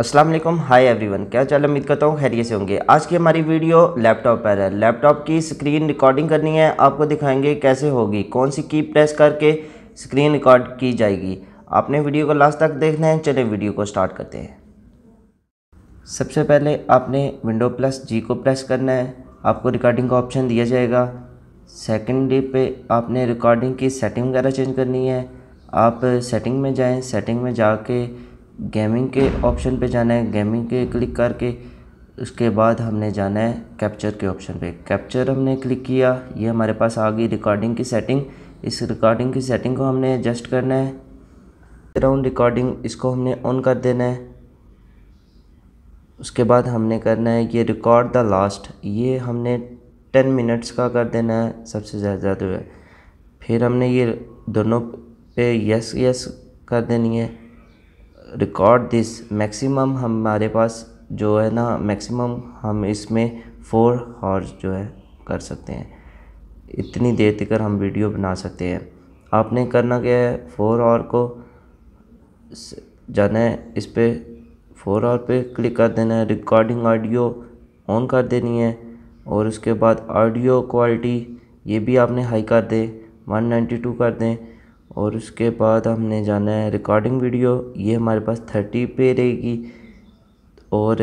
अस्सलाम वालेकुम hi everyone क्या चल उम्मीद करता हूँ खैरियत से होंगे आज की हमारी वीडियो लैपटॉप पर है लैपटॉप की स्क्रीन रिकॉर्डिंग करनी है आपको दिखाएंगे कैसे होगी कौन सी की प्रेस करके स्क्रीन रिकॉर्ड की जाएगी आपने वीडियो को लास्ट तक देखना है चले वीडियो को स्टार्ट करते हैं सबसे पहले आपने विंडो प्लस जी को प्रेस करना है आपको रिकॉर्डिंग का ऑप्शन दिया जाएगा सेकेंड डे पर आपने रिकॉर्डिंग की सेटिंग वगैरह चेंज करनी है आप सेटिंग में जाएँ सेटिंग में जाके गेमिंग के ऑप्शन पे जाना है गेमिंग के क्लिक करके उसके बाद हमने जाना है कैप्चर के ऑप्शन पे कैप्चर हमने क्लिक किया ये हमारे पास आ गई रिकॉर्डिंग की सेटिंग इस रिकॉर्डिंग की सेटिंग को हमने एडजस्ट करना है बैकग्राउंड रिकॉर्डिंग इसको हमने ऑन कर देना है उसके बाद हमने करना है ये रिकॉर्ड द लास्ट ये हमने टेन मिनट्स का कर देना है सबसे ज़्यादा जो तो। है फिर हमने ये दोनों पे यस यस कर देनी है रिकॉर्ड दिस मैक्सिमम हमारे पास जो है ना मैक्सिमम हम इसमें फोर हॉर्स जो है कर सकते हैं इतनी देर तक हम वीडियो बना सकते हैं आपने करना क्या है फोर और को जाना है इस पर फोर और पे क्लिक कर देना है रिकॉर्डिंग ऑडियो ऑन कर देनी है और उसके बाद ऑडियो क्वालिटी ये भी आपने हाई कर दें 192 कर दें और उसके बाद हमने जाना है रिकॉर्डिंग वीडियो ये हमारे पास थर्टी पे रहेगी और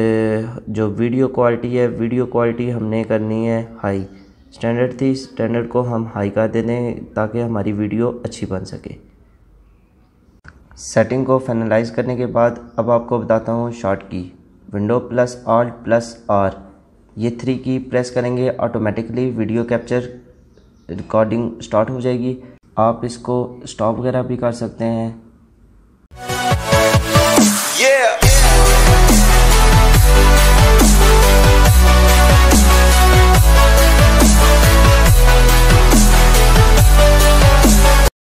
जो वीडियो क्वालिटी है वीडियो क्वालिटी हमने करनी है हाई स्टैंडर्ड थी स्टैंडर्ड को हम हाई कर दे दें ताकि हमारी वीडियो अच्छी बन सके सेटिंग को फाइनलाइज करने के बाद अब आपको बताता हूँ short key window plus alt plus R ये थ्री की प्रेस करेंगे automatically video capture recording start हो जाएगी आप इसको स्टॉप वगैरह भी कर सकते हैं yeah!